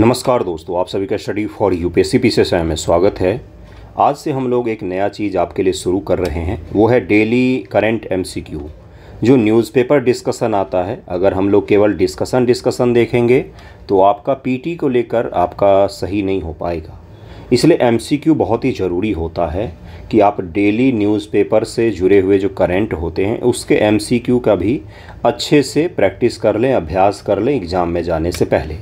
नमस्कार दोस्तों आप सभी का स्टडी फॉर यूपीएससी पीसीएसआई में स्वागत है आज से हम लोग एक नया चीज़ आपके लिए शुरू कर रहे हैं वो है डेली करंट एमसीक्यू जो न्यूज़पेपर डिस्कशन आता है अगर हम लोग केवल डिस्कशन डिस्कशन देखेंगे तो आपका पीटी को लेकर आपका सही नहीं हो पाएगा इसलिए एम बहुत ही ज़रूरी होता है कि आप डेली न्यूज़पेपर से जुड़े हुए जो करंट होते हैं उसके एम का भी अच्छे से प्रैक्टिस कर लें अभ्यास कर लें एग्ज़ाम में जाने से पहले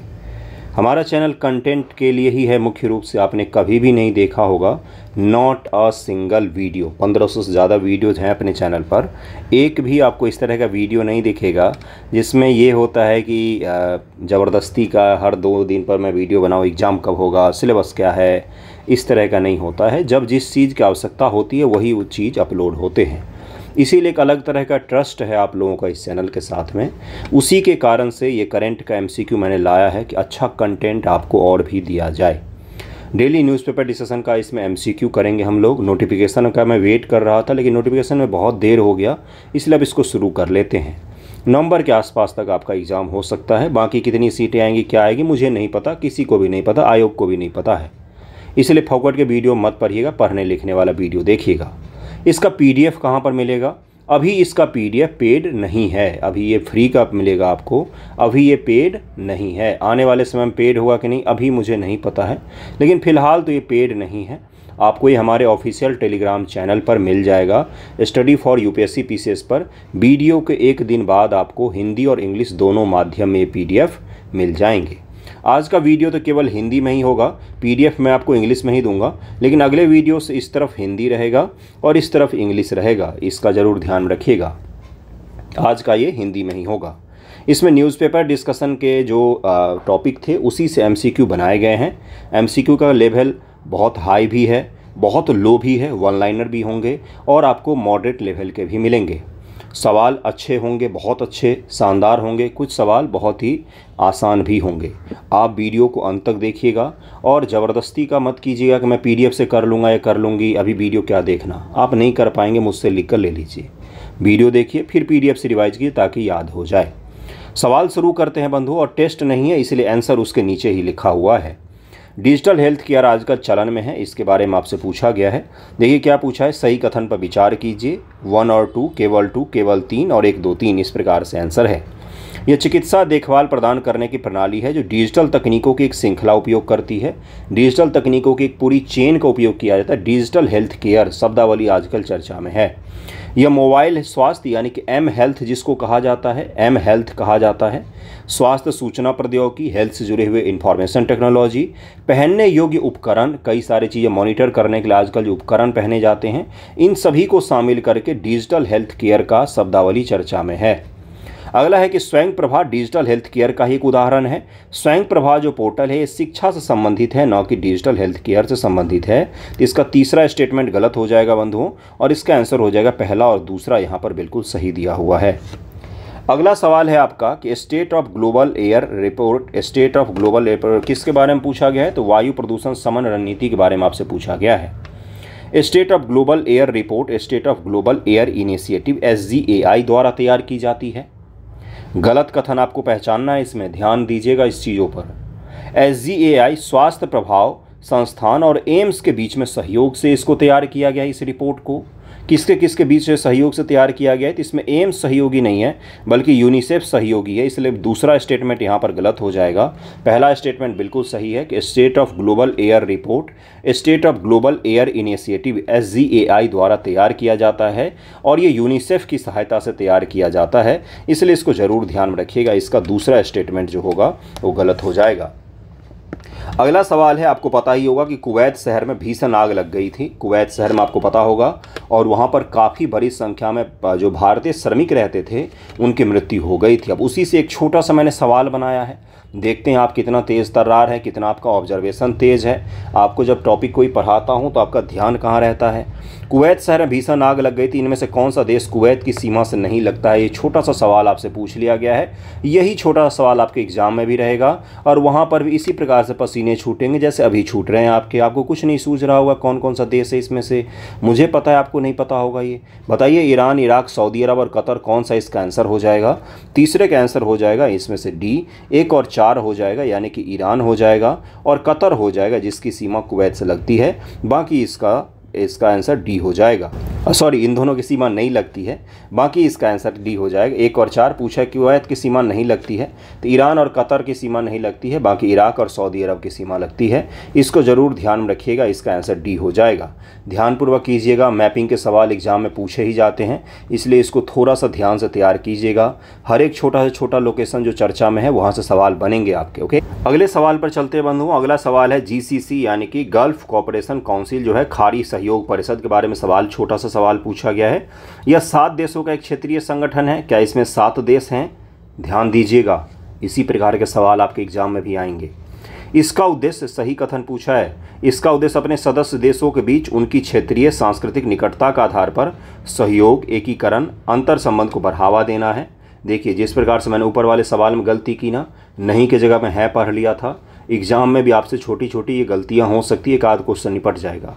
हमारा चैनल कंटेंट के लिए ही है मुख्य रूप से आपने कभी भी नहीं देखा होगा नॉट अ सिंगल वीडियो 1500 से ज़्यादा वीडियोज़ हैं अपने चैनल पर एक भी आपको इस तरह का वीडियो नहीं दिखेगा जिसमें ये होता है कि ज़बरदस्ती का हर दो दिन पर मैं वीडियो बनाऊँ एग्ज़ाम कब होगा सिलेबस क्या है इस तरह का नहीं होता है जब जिस चीज़ की आवश्यकता होती है वही वो चीज़ अपलोड होते हैं इसीलिए एक अलग तरह का ट्रस्ट है आप लोगों का इस चैनल के साथ में उसी के कारण से ये करंट का एमसीक्यू मैंने लाया है कि अच्छा कंटेंट आपको और भी दिया जाए डेली न्यूज़पेपर डिस्कशन का इसमें एमसीक्यू करेंगे हम लोग नोटिफिकेशन का मैं वेट कर रहा था लेकिन नोटिफिकेशन में बहुत देर हो गया इसलिए अब इसको शुरू कर लेते हैं नवंबर के आसपास तक आपका एग्ज़ाम हो सकता है बाकी कितनी सीटें आएंगी क्या आएगी मुझे नहीं पता किसी को भी नहीं पता आयोग को भी नहीं पता है इसलिए फोकट के वीडियो मत पढ़िएगा पढ़ने लिखने वाला वीडियो देखिएगा इसका पी डी कहाँ पर मिलेगा अभी इसका पी पेड नहीं है अभी ये फ्री का मिलेगा आपको अभी ये पेड नहीं है आने वाले समय में पेड होगा कि नहीं अभी मुझे नहीं पता है लेकिन फ़िलहाल तो ये पेड नहीं है आपको ये हमारे ऑफिशियल टेलीग्राम चैनल पर मिल जाएगा स्टडी फॉर यूपीएससी पीसीएस पर वीडियो के एक दिन बाद आपको हिंदी और इंग्लिश दोनों माध्यम में पी मिल जाएंगे आज का वीडियो तो केवल हिंदी में ही होगा पीडीएफ मैं आपको इंग्लिश में ही दूंगा लेकिन अगले वीडियो से इस तरफ हिंदी रहेगा और इस तरफ इंग्लिश रहेगा इसका ज़रूर ध्यान रखिएगा आज का ये हिंदी में ही होगा इसमें न्यूज़पेपर डिस्कशन के जो टॉपिक थे उसी से एम बनाए गए हैं एम का लेवल बहुत हाई भी है बहुत लो भी है वन लाइनर भी होंगे और आपको मॉडरेट लेवल के भी मिलेंगे सवाल अच्छे होंगे बहुत अच्छे शानदार होंगे कुछ सवाल बहुत ही आसान भी होंगे आप वीडियो को अंत तक देखिएगा और ज़बरदस्ती का मत कीजिएगा कि मैं पीडीएफ से कर लूँगा या कर लूँगी अभी वीडियो क्या देखना आप नहीं कर पाएंगे मुझसे लिख कर ले लीजिए वीडियो देखिए फिर पी से रिवाइज कीजिए ताकि याद हो जाए सवाल शुरू करते हैं बंधु और टेस्ट नहीं है इसलिए आंसर उसके नीचे ही लिखा हुआ है डिजिटल हेल्थ केयर आजकल चलन में है इसके बारे में आपसे पूछा गया है देखिए क्या पूछा है सही कथन पर विचार कीजिए वन और टू केवल टू केवल तीन और एक दो तीन इस प्रकार से आंसर है यह चिकित्सा देखभाल प्रदान करने की प्रणाली है जो डिजिटल तकनीकों की एक श्रृंखला उपयोग करती है डिजिटल तकनीकों की एक पूरी चेन का उपयोग किया जाता है डिजिटल हेल्थ केयर शब्दावली आजकल चर्चा में है यह मोबाइल स्वास्थ्य यानी कि एम हेल्थ जिसको कहा जाता है एम हेल्थ कहा जाता है स्वास्थ्य सूचना प्रौद्योगिकी हेल्थ से जुड़े हुए इन्फॉर्मेशन टेक्नोलॉजी पहनने योग्य उपकरण कई सारे चीज़ें मॉनिटर करने के लिए आजकल जो उपकरण पहने जाते हैं इन सभी को शामिल करके डिजिटल हेल्थ केयर का शब्दावली चर्चा में है अगला है कि स्वयं प्रभा डिजिटल हेल्थ केयर का ही एक उदाहरण है स्वयं प्रभा जो पोर्टल है ये शिक्षा से संबंधित है न कि डिजिटल हेल्थ केयर से संबंधित है तो इसका तीसरा स्टेटमेंट गलत हो जाएगा बंधुओं और इसका आंसर हो जाएगा पहला और दूसरा यहाँ पर बिल्कुल सही दिया हुआ है अगला सवाल है आपका कि state of global air report state of global air किसके बारे में पूछा गया है तो वायु प्रदूषण समन रणनीति के बारे में आपसे पूछा गया है state of global air report state of global air initiatives द्वारा तैयार की जाती है गलत कथन आपको पहचानना है इसमें ध्यान दीजिएगा इस चीज़ों पर एस स्वास्थ्य प्रभाव संस्थान और एम्स के बीच में सहयोग से इसको तैयार किया गया इस रिपोर्ट को किसके किसके बीच सहयोग से तैयार किया गया है तो इसमें एम्स सहयोगी नहीं है बल्कि यूनिसेफ सहयोगी है इसलिए दूसरा स्टेटमेंट यहाँ पर गलत हो जाएगा पहला स्टेटमेंट बिल्कुल सही है कि state of global air report state of global air initiatives द्वारा तैयार किया जाता है और ये यूनिसेफ की सहायता से तैयार किया जाता है इसलिए इसको ज़रूर ध्यान में रखिएगा इसका दूसरा स्टेटमेंट जो होगा वो गलत हो जाएगा अगला सवाल है आपको पता ही होगा कि कुवैत शहर में भीषण आग लग गई थी कुवैत शहर में आपको पता होगा और वहाँ पर काफ़ी बड़ी संख्या में जो भारतीय श्रमिक रहते थे उनकी मृत्यु हो गई थी अब उसी से एक छोटा सा मैंने सवाल बनाया है देखते हैं आप कितना तेज़ तर्रार है कितना आपका ऑब्जर्वेशन तेज़ है आपको जब टॉपिक कोई पढ़ाता हूँ तो आपका ध्यान कहाँ रहता है कुवैत शहर में भीषण आग लग गई थी इनमें से कौन सा देश कुवैत की सीमा से नहीं लगता है ये छोटा सा सवाल आपसे पूछ लिया गया है यही छोटा सा सवाल आपके एग्ज़ाम में भी रहेगा और वहाँ पर भी इसी प्रकार से पसीने छूटेंगे जैसे अभी छूट रहे हैं आपके आपको कुछ नहीं सूझ रहा होगा कौन कौन सा देश है इसमें से मुझे पता है आपको नहीं पता होगा ये बताइए ईरान इराक सऊदी अरब और कतर कौन सा इसका आंसर हो जाएगा तीसरे का आंसर हो जाएगा इसमें से डी एक और चार हो जाएगा यानी कि ईरान हो जाएगा और कतर हो जाएगा जिसकी सीमा कुवैत से लगती है बाकी इसका इसका आंसर डी हो जाएगा सॉरी इन दोनों की सीमा नहीं लगती है बाकी इसका आंसर डी हो जाएगा एक और चार पूछा कि वैत की सीमा नहीं लगती है तो ईरान और कतर की सीमा नहीं लगती है बाकी इराक और सऊदी अरब की सीमा लगती है इसको ज़रूर ध्यान में रखिएगा इसका आंसर डी हो जाएगा ध्यानपूर्वक कीजिएगा मैपिंग के सवाल एग्ज़ाम में पूछे ही जाते हैं इसलिए इसको थोड़ा सा ध्यान से तैयार कीजिएगा हर एक छोटा से छोटा लोकेशन जो चर्चा में है वहाँ से सवाल बनेंगे आपके ओके अगले सवाल पर चलते बंधुओं अगला सवाल है जी यानी कि गल्फ कॉपरेशन काउंसिल जो है खाड़ी सहयोग परिषद के बारे में सवाल छोटा सा सवाल पूछा गया है यह सात देशों का एक क्षेत्रीय संगठन है क्या इसमें सात देश हैं ध्यान दीजिएगा इसी प्रकार के सवाल आपके एग्ज़ाम में भी आएंगे इसका उद्देश्य सही कथन पूछा है इसका उद्देश्य अपने सदस्य देशों के बीच उनकी क्षेत्रीय सांस्कृतिक निकटता का आधार पर सहयोग एकीकरण अंतर संबंध को बढ़ावा देना है देखिए जिस प्रकार से मैंने ऊपर वाले सवाल में गलती की ना नहीं की जगह में है पढ़ लिया था एग्ज़ाम में भी आपसे छोटी छोटी ये गलतियाँ हो सकती है एक आध क्वेश्चन निपट जाएगा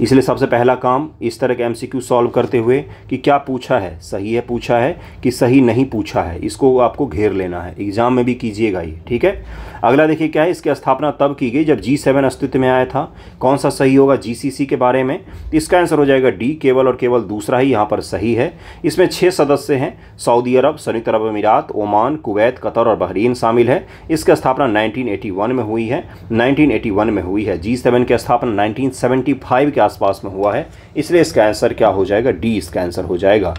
इसलिए सबसे पहला काम इस तरह के एमसीक्यू सॉल्व करते हुए कि क्या पूछा है सही है पूछा है कि सही नहीं पूछा है इसको आपको घेर लेना है एग्ज़ाम में भी कीजिएगा ये ठीक है अगला देखिए क्या है इसकी स्थापना तब की गई जब जी सेवन अस्तित्व में आया था कौन सा सही होगा जीसीसी के बारे में इसका आंसर हो जाएगा डी केवल और केवल दूसरा ही यहाँ पर सही है इसमें छः सदस्य हैं सऊदी अरब संयुक्त अरब अमीरात ओमान कुवैत कतर और बहरीन शामिल है इसकी स्थापना नाइनटीन में हुई है नाइनटीन में हुई है जी सेवन की स्थापना नाइनटीन के आसपास में हुआ है इसलिए इसका आंसर क्या हो जाएगा डी इसका आंसर हो जाएगा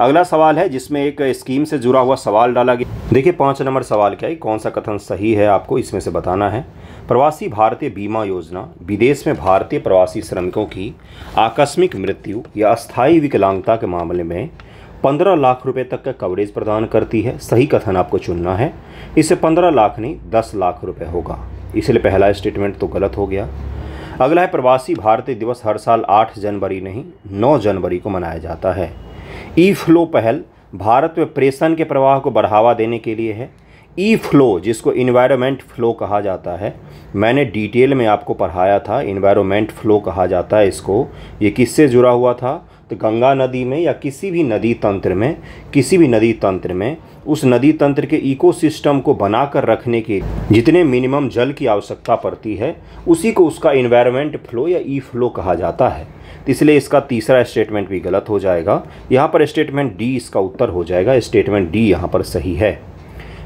अगला सवाल है जिसमें एक स्कीम से जुड़ा हुआ सवाल डाला गया देखिए पाँच नंबर सवाल क्या है कौन सा कथन सही है आपको इसमें से बताना है प्रवासी भारतीय बीमा योजना विदेश में भारतीय प्रवासी श्रमिकों की आकस्मिक मृत्यु या अस्थायी विकलांगता के मामले में पंद्रह लाख रुपए तक का कवरेज प्रदान करती है सही कथन आपको चुनना है इससे पंद्रह लाख नहीं दस लाख रुपये होगा इसलिए पहला स्टेटमेंट तो गलत हो गया अगला है प्रवासी भारतीय दिवस हर साल आठ जनवरी नहीं नौ जनवरी को मनाया जाता है ई फ्लो पहल भारत में प्रेषण के प्रवाह को बढ़ावा देने के लिए है ई फ्लो जिसको इन्वायरमेंट फ्लो कहा जाता है मैंने डिटेल में आपको पढ़ाया था इन्वायरमेंट फ्लो कहा जाता है इसको ये किससे जुड़ा हुआ था तो गंगा नदी में या किसी भी नदी तंत्र में किसी भी नदी तंत्र में उस नदी तंत्र के इकोसिस्टम को बनाकर रखने के जितने मिनिमम जल की आवश्यकता पड़ती है उसी को उसका इन्वायरमेंट फ्लो या ई फ्लो कहा जाता है तो इसलिए इसका तीसरा स्टेटमेंट भी गलत हो जाएगा यहाँ पर स्टेटमेंट डी इसका उत्तर हो जाएगा स्टेटमेंट डी यहाँ पर सही है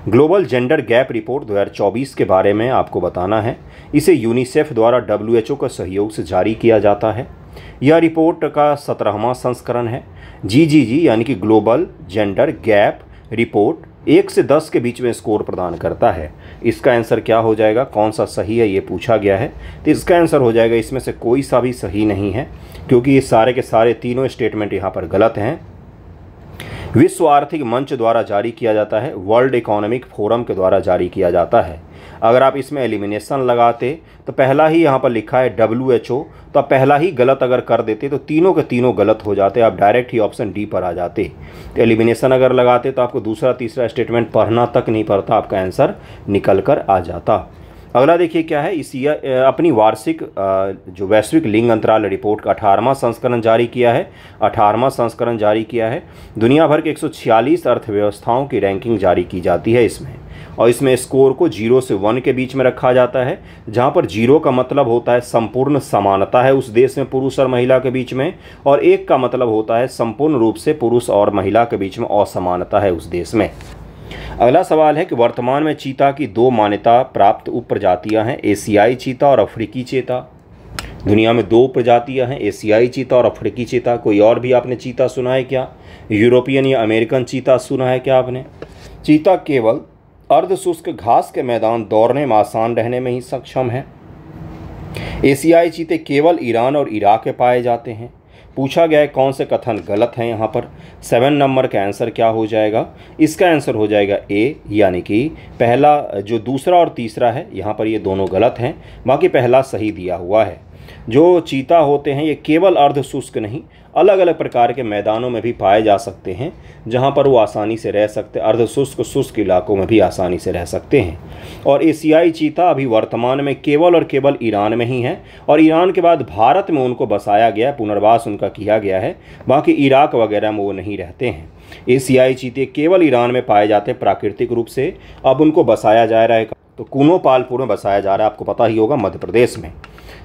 ग्लोबल जेंडर गैप रिपोर्ट 2024 के बारे में आपको बताना है इसे यूनिसेफ द्वारा डब्ल्यू का सहयोग से जारी किया जाता है यह रिपोर्ट का सत्रहवा संस्करण है जी जी जी यानी कि ग्लोबल जेंडर गैप रिपोर्ट एक से दस के बीच में स्कोर प्रदान करता है इसका आंसर क्या हो जाएगा कौन सा सही है ये पूछा गया है तो इसका आंसर हो जाएगा इसमें से कोई सा भी सही नहीं है क्योंकि ये सारे के सारे तीनों स्टेटमेंट यहाँ पर गलत हैं विश्व आर्थिक मंच द्वारा जारी किया जाता है वर्ल्ड इकोनॉमिक फोरम के द्वारा जारी किया जाता है अगर आप इसमें एलिमिनेशन लगाते तो पहला ही यहाँ पर लिखा है डब्ल्यू एच ओ तो आप पहला ही गलत अगर कर देते तो तीनों के तीनों गलत हो जाते आप डायरेक्ट ही ऑप्शन डी पर आ जाते तो एलिमिनेशन अगर लगाते तो आपको दूसरा तीसरा स्टेटमेंट पढ़ना तक नहीं पड़ता आपका आंसर निकल कर आ जाता अगला देखिए क्या है इस अपनी वार्षिक जो वैश्विक लिंग अंतराल रिपोर्ट का अठारहवां संस्करण जारी किया है अठारहवा संस्करण जारी किया है दुनिया भर के 146 अर्थव्यवस्थाओं की रैंकिंग जारी की जाती है इसमें और इसमें स्कोर को जीरो से वन के बीच में रखा जाता है जहाँ पर जीरो का मतलब होता है संपूर्ण समानता है उस देश में पुरुष और महिला के बीच में और एक का मतलब होता है संपूर्ण रूप से पुरुष और महिला के बीच में असमानता है उस देश में अगला सवाल है कि वर्तमान में चीता की दो मान्यता प्राप्त उप प्रजातियाँ हैं एशियाई चीता और अफ्रीकी चेता दुनिया में दो प्रजातियां हैं एशियाई चीता और अफ्रीकी चीता कोई और भी आपने चीता सुना है क्या यूरोपियन या अमेरिकन चीता सुना है क्या आपने चीता केवल अर्धशुष्क घास के मैदान दौड़ने में आसान रहने में ही सक्षम है एशियाई चीते केवल ईरान और इराक में पाए जाते हैं पूछा गया है कौन से कथन गलत हैं यहाँ पर सेवन नंबर का आंसर क्या हो जाएगा इसका आंसर हो जाएगा ए यानी कि पहला जो दूसरा और तीसरा है यहाँ पर ये दोनों गलत हैं बाकी पहला सही दिया हुआ है जो चीता होते हैं ये केवल अर्ध शुष्क नहीं अलग अलग प्रकार के मैदानों में भी पाए जा सकते हैं जहाँ पर वो आसानी से रह सकते अर्ध शुष्क शुष्क इलाकों में भी आसानी से रह सकते हैं और एशियाई चीता अभी वर्तमान में केवल और केवल ईरान में ही है और ईरान के बाद भारत में उनको बसाया गया पुनर्वास उनका किया गया है बाकी इराक वगैरह में वो नहीं रहते हैं एशियाई चीते केवल ईरान में पाए जाते हैं प्राकृतिक रूप से अब उनको बसाया जा रहा है तो कूनो पालपुर में बसाया जा रहा है आपको पता ही होगा मध्य प्रदेश में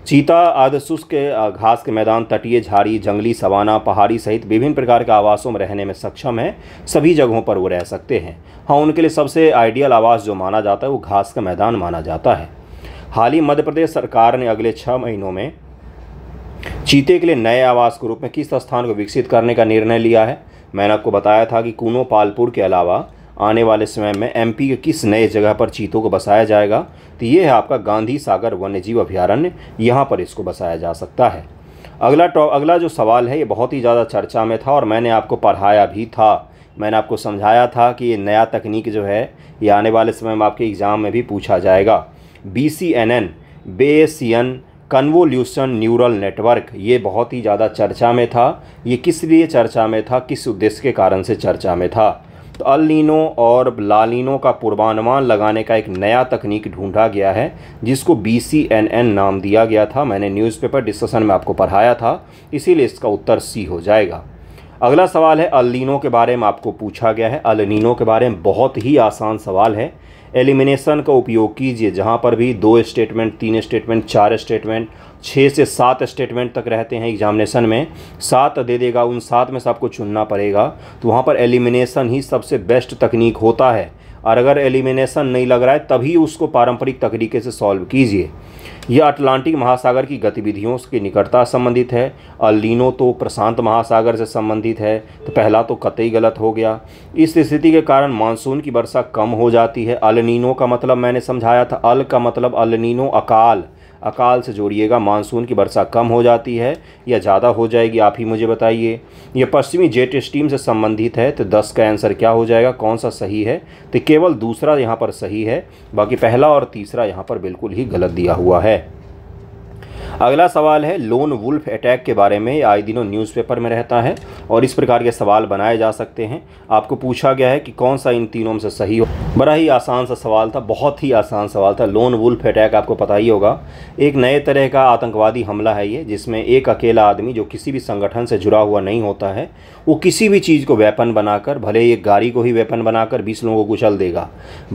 चीता आदि शुष्क घास के मैदान तटीय झाड़ी जंगली सवाना पहाड़ी सहित विभिन्न प्रकार के आवासों में रहने में सक्षम है सभी जगहों पर वो रह सकते हैं हाँ उनके लिए सबसे आइडियल आवास जो माना जाता है वो घास का मैदान माना जाता है हाल ही मध्य प्रदेश सरकार ने अगले छः महीनों में चीते के लिए नए आवास के रूप में किस स्थान को विकसित करने का निर्णय लिया है मैंने आपको बताया था कि कूनो पालपुर के अलावा आने वाले समय में एमपी के किस नए जगह पर चीतों को बसाया जाएगा तो ये है आपका गांधी सागर वन्यजीव अभ्यारण्य यहाँ पर इसको बसाया जा सकता है अगला टॉ अगला जो सवाल है ये बहुत ही ज़्यादा चर्चा में था और मैंने आपको पढ़ाया भी था मैंने आपको समझाया था कि ये नया तकनीक जो है ये आने वाले समय में आपके एग्ज़ाम में भी पूछा जाएगा B C N N B C N convolution neural network ये बहुत ही ज़्यादा चर्चा में था ये किस लिए चर्चा में था किस उद्देश्य के कारण से चर्चा में था तो अलिनो और लालिनो का पूर्वानुमान लगाने का एक नया तकनीक ढूंढा गया है जिसको बी सी एन एन नाम दिया गया था मैंने न्यूज़पेपर डिस्कशन में आपको पढ़ाया था इसीलिए इसका उत्तर सी हो जाएगा अगला सवाल है अलिनो के बारे में आपको पूछा गया है अलिनो के बारे में बहुत ही आसान सवाल है एलिमिनेशन का उपयोग कीजिए जहाँ पर भी दो स्टेटमेंट तीन स्टेटमेंट चार स्टेटमेंट छः से सात स्टेटमेंट तक रहते हैं एग्जामिनेशन में सात दे देगा उन सात में से आपको चुनना पड़ेगा तो वहाँ पर एलिमिनेशन ही सबसे बेस्ट तकनीक होता है और अगर एलिमिनेशन नहीं लग रहा है तभी उसको पारंपरिक तरीके से सॉल्व कीजिए यह अटलांटिक महासागर की गतिविधियों की निकटता संबंधित है अलिनो तो प्रशांत महासागर से संबंधित है तो पहला तो कतई गलत हो गया इस स्थिति के कारण मानसून की वर्षा कम हो जाती है अलिनो का मतलब मैंने समझाया था अल का मतलब अलिनो अकाल अकाल से जोड़िएगा मानसून की वर्षा कम हो जाती है या ज़्यादा हो जाएगी आप ही मुझे बताइए यह पश्चिमी जेट स्टीम से संबंधित है तो दस का आंसर क्या हो जाएगा कौन सा सही है तो केवल दूसरा यहाँ पर सही है बाकी पहला और तीसरा यहाँ पर बिल्कुल ही गलत दिया हुआ है अगला सवाल है लोन वुल्फ अटैक के बारे में आए दिनों न्यूज़पेपर में रहता है और इस प्रकार के सवाल बनाए जा सकते हैं आपको पूछा गया है कि कौन सा इन तीनों में से सही हो बड़ा ही आसान सा सवाल था बहुत ही आसान सवाल था लोन वुल्फ अटैक आपको पता ही होगा एक नए तरह का आतंकवादी हमला है ये जिसमें एक अकेला आदमी जो किसी भी संगठन से जुड़ा हुआ नहीं होता है वो किसी भी चीज़ को वेपन बनाकर भले ही एक गाड़ी को ही वेपन बनाकर बीस लोगों को कुचल देगा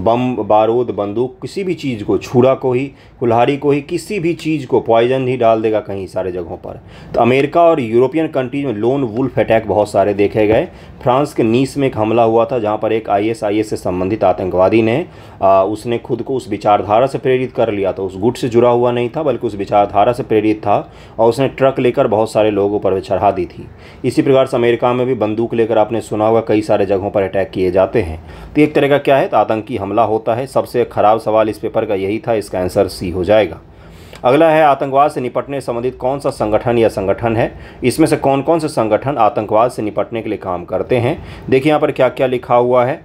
बम बारूद बंदूक किसी भी चीज़ को छूरा को ही कुल्हाड़ी को ही किसी भी चीज़ को पॉइजन ही डाल देगा कहीं सारे जगहों पर तो अमेरिका और यूरोपियन कंट्रीज में लोन वुल्फ अटैक बहुत सारे देखे गए फ्रांस के नीस में एक हमला हुआ था जहाँ पर एक आईएसआईएस से संबंधित आतंकवादी ने आ, उसने खुद को उस विचारधारा से प्रेरित कर लिया था तो उस गुट से जुड़ा हुआ नहीं था बल्कि उस विचारधारा से प्रेरित था और उसने ट्रक लेकर बहुत सारे लोगों पर चढ़ा दी थी इसी प्रकार से अमेरिका में भी बंदूक लेकर आपने सुना हुआ कई सारे जगहों पर अटैक किए जाते हैं तो एक तरह का क्या है तो आतंकी हमला होता है सबसे ख़राब सवाल इस पेपर का यही था इसका आंसर सी हो जाएगा अगला है आतंकवाद से निपटने संबंधित कौन सा संगठन या संगठन है इसमें से कौन कौन से संगठन आतंकवाद से निपटने के लिए काम करते हैं देखिए यहाँ पर क्या क्या लिखा हुआ है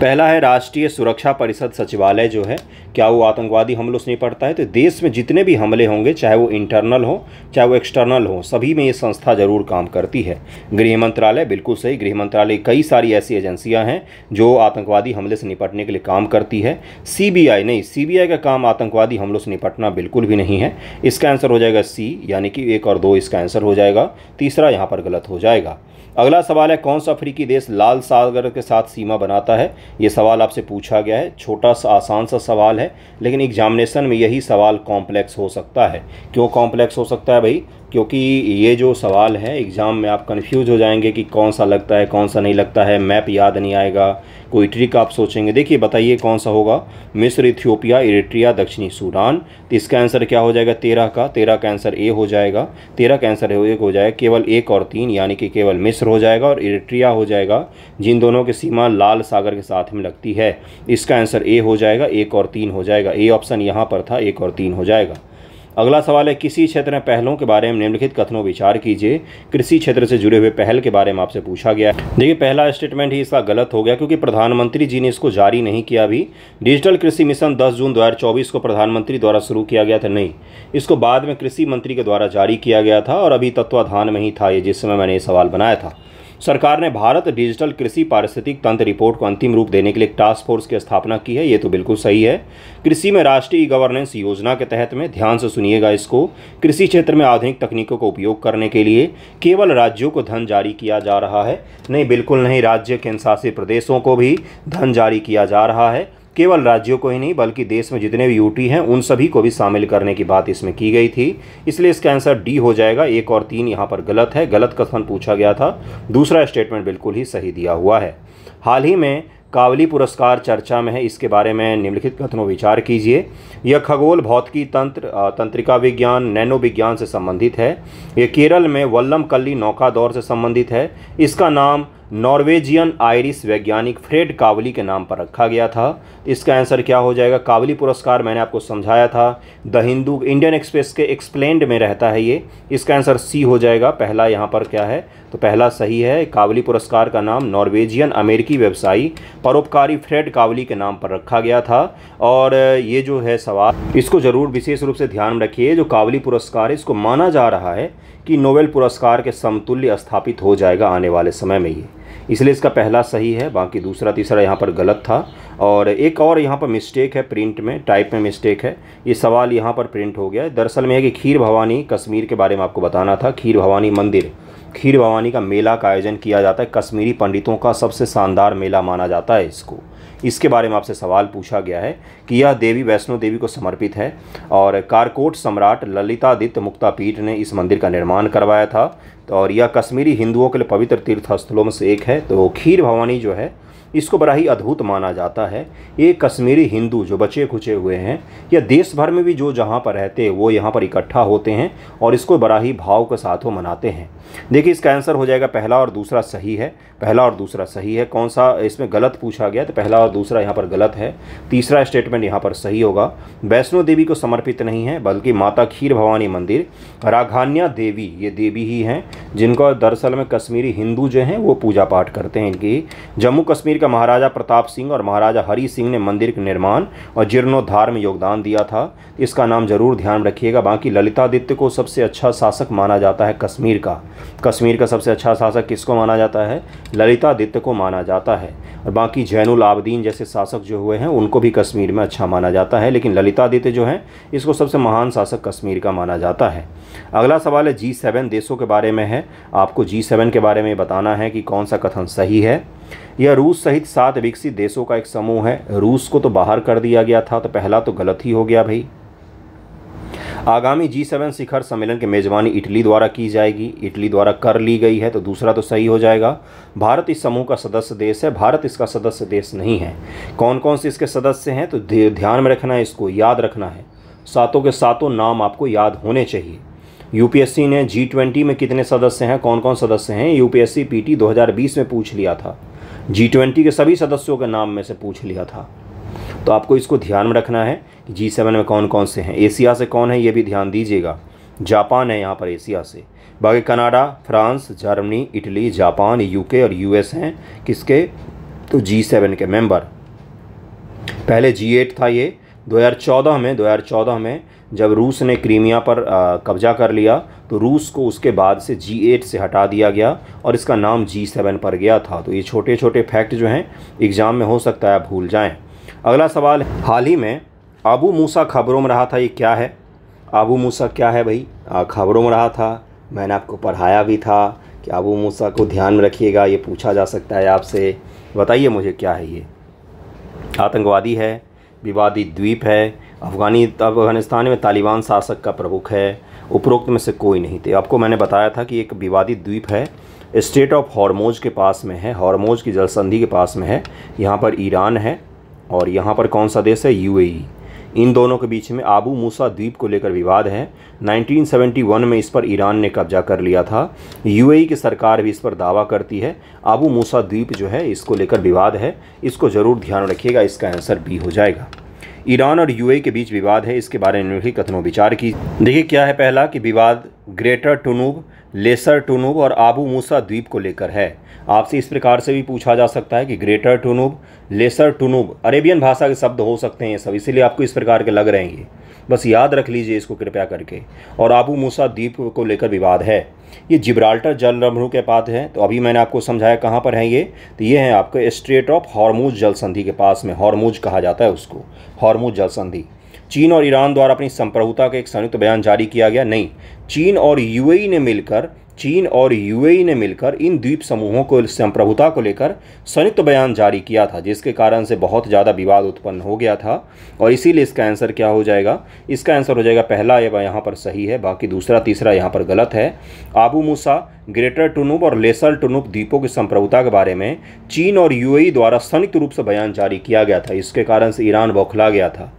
पहला है राष्ट्रीय सुरक्षा परिषद सचिवालय जो है क्या वो आतंकवादी हमलों से निपटता है तो देश में जितने भी हमले होंगे चाहे वो इंटरनल हो चाहे वो एक्सटर्नल हो सभी में ये संस्था ज़रूर काम करती है गृह मंत्रालय बिल्कुल सही गृह मंत्रालय कई सारी ऐसी एजेंसियां हैं जो आतंकवादी हमले से निपटने के लिए काम करती है सी नहीं सी का काम आतंकवादी हमलों से निपटना बिल्कुल भी नहीं है इसका आंसर हो जाएगा सी यानी कि एक और दो इसका आंसर हो जाएगा तीसरा यहाँ पर गलत हो जाएगा अगला सवाल है कौन सा अफ्रीकी देश लाल सागर के साथ सीमा बनाता है ये सवाल आपसे पूछा गया है छोटा सा आसान सा सवाल है लेकिन एग्जामिनेशन में यही सवाल कॉम्प्लेक्स हो सकता है क्यों कॉम्प्लेक्स हो सकता है भाई क्योंकि ये जो सवाल है एग्ज़ाम में आप कन्फ्यूज हो जाएंगे कि कौन सा लगता है कौन सा नहीं लगता है मैप याद नहीं आएगा कोई ट्रिक आप सोचेंगे देखिए बताइए कौन सा होगा मिस्र इथियोपिया इरेट्रिया दक्षिणी सूडान तो इसका आंसर क्या हो जाएगा तेरह का तेरह का आंसर ए हो जाएगा तेरह का आंसर एक हो जाएगा केवल एक और तीन यानी कि केवल मिस्र हो जाएगा और इरेट्रिया हो जाएगा जिन दोनों की सीमा लाल सागर के साथ में लगती है इसका आंसर ए हो जाएगा एक और तीन हो जाएगा ए ऑप्शन यहाँ पर था एक और तीन हो जाएगा अगला सवाल है किसी क्षेत्र में पहलों के बारे में निम्नलिखित कथनों विचार कीजिए कृषि क्षेत्र से जुड़े हुए पहल के बारे में आपसे पूछा गया है देखिए पहला स्टेटमेंट ही इसका गलत हो गया क्योंकि प्रधानमंत्री जी ने इसको जारी नहीं किया अभी डिजिटल कृषि मिशन 10 जून 2024 को प्रधानमंत्री द्वारा शुरू किया गया था नहीं इसको बाद में कृषि मंत्री के द्वारा जारी किया गया था और अभी तत्वाधान में ही था ये जिस समय मैंने ये सवाल बनाया था सरकार ने भारत डिजिटल कृषि पारिस्थितिक तंत्र रिपोर्ट को अंतिम रूप देने के लिए एक टास्क फोर्स की स्थापना की है ये तो बिल्कुल सही है कृषि में राष्ट्रीय ई गवर्नेंस योजना के तहत में ध्यान से सुनिएगा इसको कृषि क्षेत्र में आधुनिक तकनीकों का उपयोग करने के लिए केवल राज्यों को धन जारी किया जा रहा है नहीं बिल्कुल नहीं राज्य के प्रदेशों को भी धन जारी किया जा रहा है केवल राज्यों को ही नहीं बल्कि देश में जितने भी यूटी हैं उन सभी को भी शामिल करने की बात इसमें की गई थी इसलिए इसका आंसर डी हो जाएगा एक और तीन यहाँ पर गलत है गलत कथन पूछा गया था दूसरा स्टेटमेंट बिल्कुल ही सही दिया हुआ है हाल ही में कावली पुरस्कार चर्चा में है इसके बारे में निम्नलिखित कथनों विचार कीजिए यह खगोल भौतिकी तंत्र तंत्रिका विज्ञान नैनो विज्ञान से संबंधित है यह केरल में वल्लम कल्ली नौका दौर से संबंधित है इसका नाम नॉर्वेजियन आयरिश वैज्ञानिक फ्रेड कावली के नाम पर रखा गया था इसका आंसर क्या हो जाएगा कावली पुरस्कार मैंने आपको समझाया था द हिंदू इंडियन एक्सप्रेस के एक्सप्लेंड में रहता है ये इसका आंसर सी हो जाएगा पहला यहाँ पर क्या है तो पहला सही है कावली पुरस्कार का नाम नॉर्वेजियन अमेरिकी व्यवसायी परोपकारी फ्रेड कावली के नाम पर रखा गया था और ये जो है सवाल इसको ज़रूर विशेष रूप से ध्यान रखिए जो कावली पुरस्कार है इसको माना जा रहा है कि नोबेल पुरस्कार के समतुल्य स्थापित हो जाएगा आने वाले समय में ये इसलिए इसका पहला सही है बाकी दूसरा तीसरा यहाँ पर गलत था और एक और यहाँ पर मिस्टेक है प्रिंट में टाइप में मिस्टेक है ये सवाल यहाँ पर प्रिंट हो गया है दरअसल में है कि खीर भवानी कश्मीर के बारे में आपको बताना था खीर भवानी मंदिर खीर भवानी का मेला का आयोजन किया जाता है कश्मीरी पंडितों का सबसे शानदार मेला माना जाता है इसको इसके बारे में आपसे सवाल पूछा गया है कि यह देवी वैष्णो देवी को समर्पित है और कारकोट सम्राट ललितादित्य मुक्तापीठ ने इस मंदिर का निर्माण करवाया था तो और यह कश्मीरी हिंदुओं के लिए पवित्र तीर्थस्थलों में से एक है तो खीर भवानी जो है इसको बड़ा ही अद्भुत माना जाता है ये कश्मीरी हिंदू जो बचे खुचे हुए हैं या देश भर में भी जो जहाँ पर रहते हैं वो यहाँ पर इकट्ठा होते हैं और इसको बड़ा ही भाव के साथ वो मनाते हैं देखिए इसका आंसर हो जाएगा पहला और दूसरा सही है पहला और दूसरा सही है कौन सा इसमें गलत पूछा गया तो पहला और दूसरा यहाँ पर गलत है तीसरा स्टेटमेंट यहाँ पर सही होगा वैष्णो देवी को समर्पित नहीं है बल्कि माता खीर भवानी मंदिर राघान्या देवी ये देवी ही हैं जिनका दरअसल में कश्मीरी हिंदू जो हैं वो पूजा पाठ करते हैं इनकी जम्मू कश्मीर का का महाराजा प्रताप सिंह और महाराजा हरि सिंह ने मंदिर के निर्माण और जीर्णोद्धार में योगदान दिया था इसका नाम जरूर ध्यान रखिएगा बाकी ललितादित्य को सबसे अच्छा शासक माना जाता है कश्मीर का कश्मीर का सबसे अच्छा शासक किसको माना जाता है ललितादित्य को माना जाता है और बाकी जैनुल आबदीन जैसे शासक जो हुए हैं उनको भी कश्मीर में अच्छा माना जाता है लेकिन ललितादित्य जो हैं इसको सबसे महान शासक कश्मीर का माना जाता है अगला सवाल है जी सेवन देशों के बारे में है आपको जी सेवन के बारे में बताना है कि कौन सा कथन सही है यह रूस सहित सात विकसित देशों का एक समूह है रूस को तो बाहर कर दिया गया था तो पहला तो गलत ही हो गया भाई आगामी जी सेवन शिखर सम्मेलन की मेज़बानी इटली द्वारा की जाएगी इटली द्वारा कर ली गई है तो दूसरा तो सही हो जाएगा भारत इस समूह का सदस्य देश है भारत इसका सदस्य देश नहीं है कौन कौन से इसके सदस्य हैं तो ध्यान में रखना है इसको याद रखना है सातों के सातों नाम आपको याद होने चाहिए यूपीएससी ने जी ट्वेंटी में कितने सदस्य हैं कौन कौन सदस्य हैं यूपीएससी पीटी 2020 में पूछ लिया था जी ट्वेंटी के सभी सदस्यों के नाम में से पूछ लिया था तो आपको इसको ध्यान में रखना है कि जी सेवन में कौन कौन से हैं एशिया से कौन है ये भी ध्यान दीजिएगा जापान है यहाँ पर एशिया से बाकी Canada France Germany Italy Japan UK और यूएस हैं किसके तो जी सेवन के मेंबर पहले जी एट था ये 2014 में 2014 में जब रूस ने क्रीमिया पर कब्जा कर लिया तो रूस को उसके बाद से जी एट से हटा दिया गया और इसका नाम जी सेवन पर गया था तो ये छोटे छोटे फैक्ट जो हैं एग्ज़ाम में हो सकता है भूल जाएँ अगला सवाल हाल ही में आबू मूसा खबरों में रहा था ये क्या है आबू मूसा क्या है भाई खबरों में रहा था मैंने आपको पढ़ाया भी था कि आबू मूसा को ध्यान में रखिएगा ये पूछा जा सकता है आपसे बताइए मुझे क्या है ये आतंकवादी है विवादी द्वीप है अफगानी अफगानिस्तान में तालिबान शासक का प्रमुख है उपरोक्त में से कोई नहीं थे आपको मैंने बताया था कि एक विवादित द्वीप है स्टेट ऑफ हॉर्मोज के पास में है हॉर्मोज की जलसंधि के पास में है यहाँ पर ईरान है और यहाँ पर कौन सा देश है यूएई e। इन दोनों के बीच में आबू मूसा द्वीप को लेकर विवाद है 1971 में इस पर ईरान ने कब्जा कर लिया था यूएई e की सरकार भी इस पर दावा करती है आबू मूसा द्वीप जो है इसको लेकर विवाद है इसको ज़रूर ध्यान रखिएगा इसका आंसर बी हो जाएगा ईरान और यूएई के बीच विवाद है इसके बारे में भी कथनों विचार की देखिए क्या है पहला कि विवाद ग्रेटर टूनूब लेसर टूनूब और आबू मूसा द्वीप को लेकर है आपसे इस प्रकार से भी पूछा जा सकता है कि Greater Tunb Lesser Tunb Arabian भाषा के शब्द हो सकते हैं सब इसीलिए आपको इस प्रकार के लग रहे हैं बस याद रख लीजिए इसको कृपया करके और आबू मूसा द्वीप को लेकर विवाद है ये जिब्राल्टर जल रमरू के पास है तो अभी मैंने आपको समझाया कहाँ पर है ये तो ये है आपके स्ट्रेट ऑफ हॉर्मूज जल संधि के पास में हॉर्मूज कहा जाता है उसको हॉर्मूज जल संधि चीन और ईरान द्वारा अपनी संप्रभुता का एक संयुक्त बयान जारी किया गया नहीं चीन और यूएई ने मिलकर चीन और यूएई ने मिलकर इन द्वीप समूहों को संप्रभुता को लेकर संयुक्त बयान जारी किया था जिसके कारण से बहुत ज़्यादा विवाद उत्पन्न हो गया था और इसीलिए इसका आंसर क्या हो जाएगा इसका आंसर हो जाएगा पहला यह यहाँ पर सही है बाकी दूसरा तीसरा यहाँ पर गलत है आबू मूसा ग्रेटर टुनुब और लेसर टुनुब द्वीपों की संप्रभुता के बारे में चीन और यू द्वारा संयुक्त रूप से बयान जारी किया गया था इसके कारण से ईरान बौखला गया था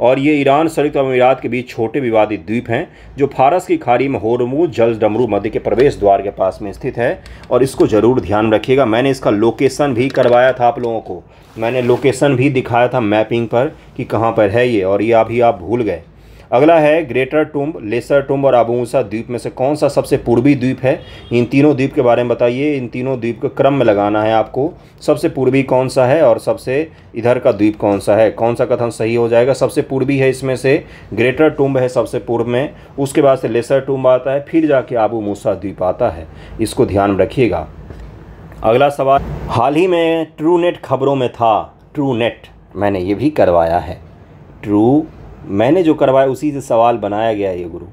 और ये ईरान संयुक्त अरब अमीरात के बीच छोटे विवादित द्वीप हैं जो फारस की खाड़ी में होरमू जल डमरू मध्य के प्रवेश द्वार के पास में स्थित है और इसको ज़रूर ध्यान रखिएगा मैंने इसका लोकेशन भी करवाया था आप लोगों को मैंने लोकेशन भी दिखाया था मैपिंग पर कि कहाँ पर है ये और ये अभी आप भूल गए अगला है ग्रेटर टुम्ब लेसर टुम्ब और आबूसा द्वीप में से कौन सा सबसे पूर्वी द्वीप है इन तीनों द्वीप के बारे में बताइए इन तीनों द्वीप को क्रम में लगाना है आपको सबसे पूर्वी कौन सा है और सबसे इधर का द्वीप कौन सा है कौन सा कथन सही हो जाएगा सबसे पूर्वी है इसमें से ग्रेटर टुम्ब है सबसे पूर्व में उसके बाद से लेसर टुम्ब आता है फिर जाके आबू मूसा द्वीप आता है इसको ध्यान में रखिएगा अगला सवाल हाल ही में ट्रू नेट खबरों में था ट्रू नेट मैंने ये भी करवाया है ट्रू मैंने जो करवाया उसी से सवाल बनाया गया ये गुरु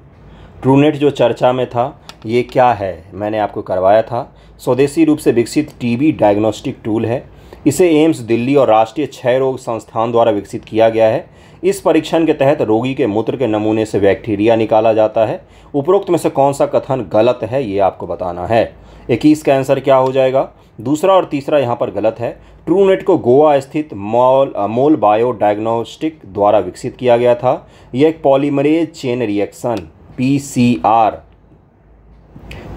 ट्रूनेट जो चर्चा में था ये क्या है मैंने आपको करवाया था स्वदेशी रूप से विकसित टीबी डायग्नोस्टिक टूल है इसे एम्स दिल्ली और राष्ट्रीय क्षय रोग संस्थान द्वारा विकसित किया गया है इस परीक्षण के तहत रोगी के मूत्र के नमूने से बैक्टीरिया निकाला जाता है उपरोक्त में से कौन सा कथन गलत है ये आपको बताना है इक्कीस का आंसर क्या हो जाएगा दूसरा और तीसरा यहाँ पर गलत है ट्रूनेट को गोवा स्थित मॉल मोल बायो डायग्नोस्टिक द्वारा विकसित किया गया था यह एक polymerase chain reaction PCR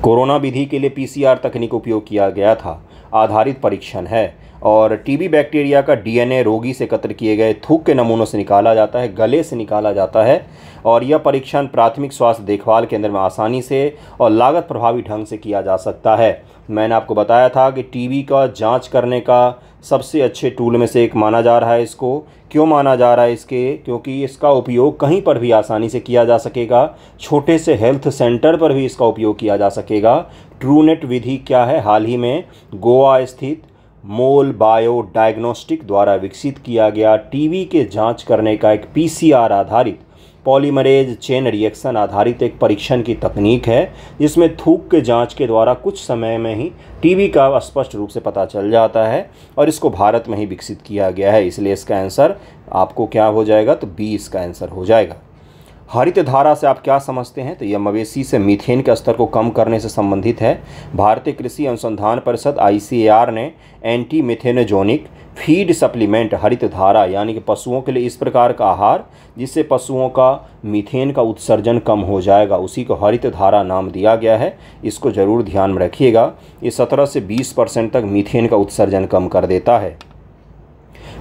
corona विधि के लिए पीसीआर तकनीक उपयोग किया गया था आधारित परीक्षण है और टीबी बैक्टीरिया का डीएनए रोगी से एकत्र किए गए थूक के नमूनों से निकाला जाता है गले से निकाला जाता है और यह परीक्षण प्राथमिक स्वास्थ्य देखभाल केंद्र में आसानी से और लागत प्रभावी ढंग से किया जा सकता है मैंने आपको बताया था कि टीबी का जांच करने का सबसे अच्छे टूल में से एक माना जा रहा है इसको क्यों माना जा रहा है इसके क्योंकि इसका उपयोग कहीं पर भी आसानी से किया जा सकेगा छोटे से हेल्थ सेंटर पर भी इसका उपयोग किया जा सकेगा ट्रूनेट विधि क्या है हाल ही में गोवा स्थित मोल बायो डायग्नोस्टिक द्वारा विकसित किया गया टीवी के जांच करने का एक पीसीआर आधारित पॉलीमरेज चेन रिएक्शन आधारित एक परीक्षण की तकनीक है जिसमें थूक के जांच के द्वारा कुछ समय में ही टीवी का स्पष्ट रूप से पता चल जाता है और इसको भारत में ही विकसित किया गया है इसलिए इसका आंसर आपको क्या हो जाएगा तो बी इसका आंसर हो जाएगा हरित धारा से आप क्या समझते हैं तो यह मवेशी से मीथेन के स्तर को कम करने से संबंधित है भारतीय कृषि अनुसंधान परिषद आई ने एंटी मिथेनोजोनिक फीड सप्लीमेंट हरित धारा यानी कि पशुओं के लिए इस प्रकार का आहार जिससे पशुओं का मीथेन का उत्सर्जन कम हो जाएगा उसी को हरित धारा नाम दिया गया है इसको ज़रूर ध्यान में रखिएगा ये 17 से 20 परसेंट तक मीथेन का उत्सर्जन कम कर देता है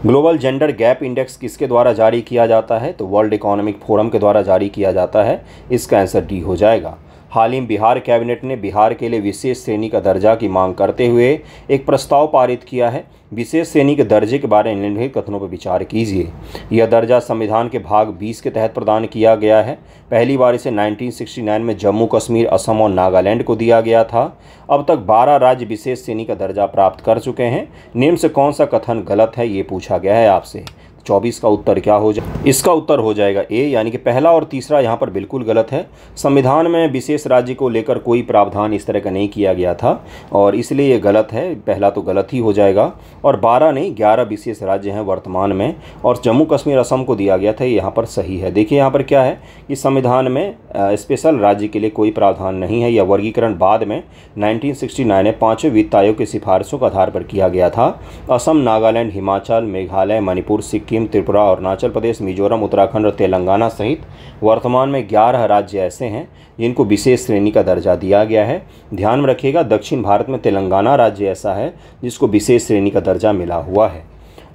ग्लोबल जेंडर गैप इंडेक्स किसके द्वारा जारी किया जाता है तो वर्ल्ड इकोनॉमिक फोरम के द्वारा जारी किया जाता है इसका आंसर डी हो जाएगा हाल ही में बिहार कैबिनेट ने बिहार के लिए विशेष श्रेणी का दर्जा की मांग करते हुए एक प्रस्ताव पारित किया है विशेष श्रेणी के दर्जे के बारे में निम्नलिखित कथनों पर विचार कीजिए यह दर्जा संविधान के भाग 20 के तहत प्रदान किया गया है पहली बार इसे 1969 में जम्मू कश्मीर असम और नागालैंड को दिया गया था अब तक 12 राज्य विशेष श्रेणी का दर्जा प्राप्त कर चुके हैं निम्न से कौन सा कथन गलत है ये पूछा गया है आपसे चौबीस का उत्तर क्या हो जाए इसका उत्तर हो जाएगा ए यानी कि पहला और तीसरा यहाँ पर बिल्कुल गलत है संविधान में विशेष राज्य को लेकर कोई प्रावधान इस तरह का नहीं किया गया था और इसलिए ये गलत है पहला तो गलत ही हो जाएगा और बारह नहीं ग्यारह विशेष राज्य हैं वर्तमान में और जम्मू कश्मीर असम को दिया गया था ये यहाँ पर सही है देखिए यहाँ पर क्या है कि संविधान में स्पेशल राज्य के लिए कोई प्रावधान नहीं है यह वर्गीकरण बाद में नाइनटीन में पाँचवें वित्त आयोग की सिफारिशों के आधार पर किया गया था असम नागालैंड हिमाचल मेघालय मणिपुर सिक्किम सिक्किम त्रिपुरा अरुणाचल प्रदेश मिजोरम उत्तराखंड और तेलंगाना सहित वर्तमान में ग्यारह राज्य ऐसे हैं जिनको विशेष श्रेणी का दर्जा दिया गया है ध्यान में रखिएगा दक्षिण भारत में तेलंगाना राज्य ऐसा है जिसको विशेष श्रेणी का दर्जा मिला हुआ है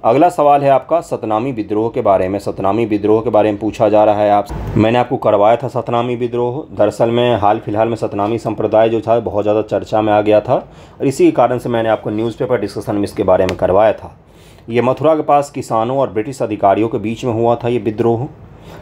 अगला सवाल है आपका सतनामी विद्रोह के बारे में सतनामी विद्रोह के बारे में पूछा जा रहा है आप मैंने आपको करवाया था सतनामी विद्रोह दरअसल में हाल फिलहाल में सतनामी संप्रदाय जो था बहुत ज़्यादा चर्चा में आ गया था और इसी कारण से मैंने आपको न्यूज़पेपर डिस्कशन में इसके बारे में करवाया था ये मथुरा के पास किसानों और ब्रिटिश अधिकारियों के बीच में हुआ था ये विद्रोह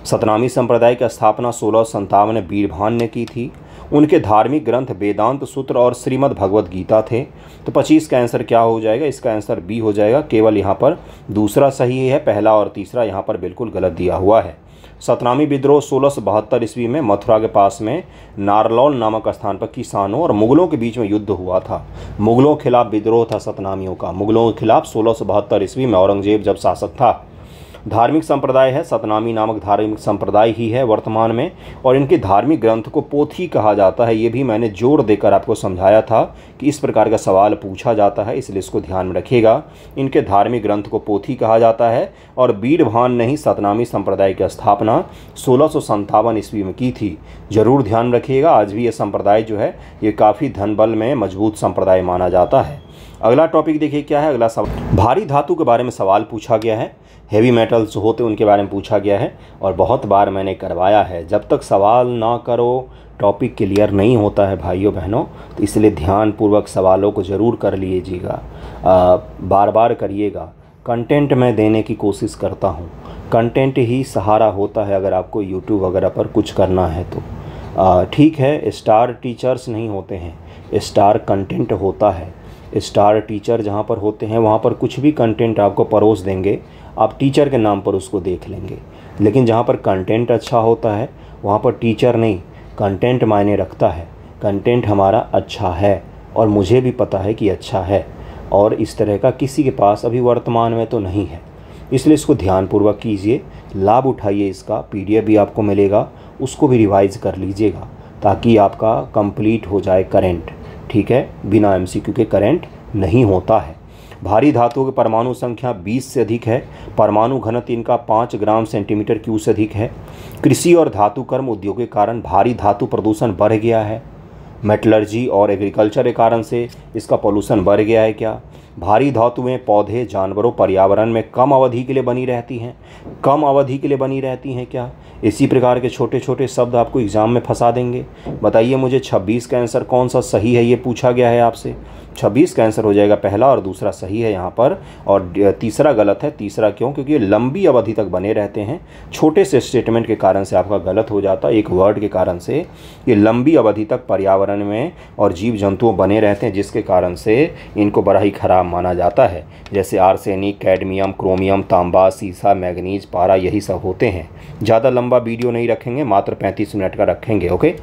सतनामी संप्रदाय की स्थापना सोलह संतावन बीरभान ने की थी उनके धार्मिक ग्रंथ वेदांत सूत्र और श्रीमद् भगवद गीता थे तो 25 का आंसर क्या हो जाएगा इसका आंसर बी हो जाएगा केवल यहाँ पर दूसरा सही है पहला और तीसरा यहाँ पर बिल्कुल गलत दिया हुआ है सतनामी विद्रोह सोलह सौ बहत्तर ईस्वी में मथुरा के पास में नारलौल नामक स्थान पर किसानों और मुगलों के बीच में युद्ध हुआ था मुगलों के खिलाफ विद्रोह था सतनामियों का मुगलों के खिलाफ सोलह सौ बहत्तर ईस्वी में औरंगजेब जब शासक था धार्मिक संप्रदाय है सतनामी नामक धार्मिक संप्रदाय ही है वर्तमान में और इनके धार्मिक ग्रंथ को पोथी कहा जाता है ये भी मैंने जोर देकर आपको समझाया था कि इस प्रकार का सवाल पूछा जाता है इसलिए इसको ध्यान में रखिएगा इनके धार्मिक ग्रंथ को पोथी कहा जाता है और बीरभान ने ही सतनामी संप्रदाय की स्थापना सोलह ईस्वी में की थी ज़रूर ध्यान रखिएगा आज भी ये संप्रदाय जो है ये काफ़ी धन बल में मजबूत संप्रदाय माना जाता है अगला टॉपिक देखिए क्या है अगला सवाल भारी धातु के बारे में सवाल पूछा गया है हेवी मेटल्स होते उनके बारे में पूछा गया है और बहुत बार मैंने करवाया है जब तक सवाल ना करो टॉपिक क्लियर नहीं होता है भाइयों बहनों तो इसलिए ध्यानपूर्वक सवालों को ज़रूर कर लीजिएगा बार बार करिएगा कंटेंट मैं देने की कोशिश करता हूँ कंटेंट ही सहारा होता है अगर आपको यूट्यूब वगैरह पर कुछ करना है तो ठीक है स्टार टीचर्स नहीं होते हैं स्टार कंटेंट होता है स्टार टीचर जहाँ पर होते हैं वहाँ पर कुछ भी कंटेंट आपको परोस देंगे आप टीचर के नाम पर उसको देख लेंगे लेकिन जहाँ पर कंटेंट अच्छा होता है वहाँ पर टीचर नहीं कंटेंट मायने रखता है कंटेंट हमारा अच्छा है और मुझे भी पता है कि अच्छा है और इस तरह का किसी के पास अभी वर्तमान में तो नहीं है इसलिए इसको ध्यानपूर्वक कीजिए लाभ उठाइए इसका पी भी आपको मिलेगा उसको भी रिवाइज़ कर लीजिएगा ताकि आपका कंप्लीट हो जाए करेंट ठीक है बिना एम के करेंट नहीं होता है भारी धातुओं की परमाणु संख्या 20 से अधिक है परमाणु घनत्व इनका 5 ग्राम सेंटीमीटर क्यू से अधिक है कृषि और धातु कर्म उद्योग के कारण भारी धातु प्रदूषण बढ़ गया है मेटलर्जी और एग्रीकल्चर के कारण से इसका पोल्यूशन बढ़ गया है क्या भारी धातुएं पौधे जानवरों पर्यावरण में कम अवधि के लिए बनी रहती हैं कम अवधि के लिए बनी रहती हैं क्या इसी प्रकार के छोटे छोटे शब्द आपको एग्ज़ाम में फंसा देंगे बताइए मुझे 26 का आंसर कौन सा सही है ये पूछा गया है आपसे छब्बीस का आंसर हो जाएगा पहला और दूसरा सही है यहाँ पर और तीसरा गलत है तीसरा क्यों क्योंकि ये लंबी अवधि तक बने रहते हैं छोटे से स्टेटमेंट के कारण से आपका गलत हो जाता है एक वर्ड के कारण से ये लंबी अवधि तक पर्यावरण में और जीव जंतुओं बने रहते हैं जिसके कारण से इनको बड़ा ही खराब माना जाता है जैसे आर्सेनिक कैडमियम क्रोमियम तांबा सीसा मैगनीज पारा यही सब होते हैं ज़्यादा लंबा वीडियो नहीं रखेंगे मात्र पैंतीस मिनट का रखेंगे ओके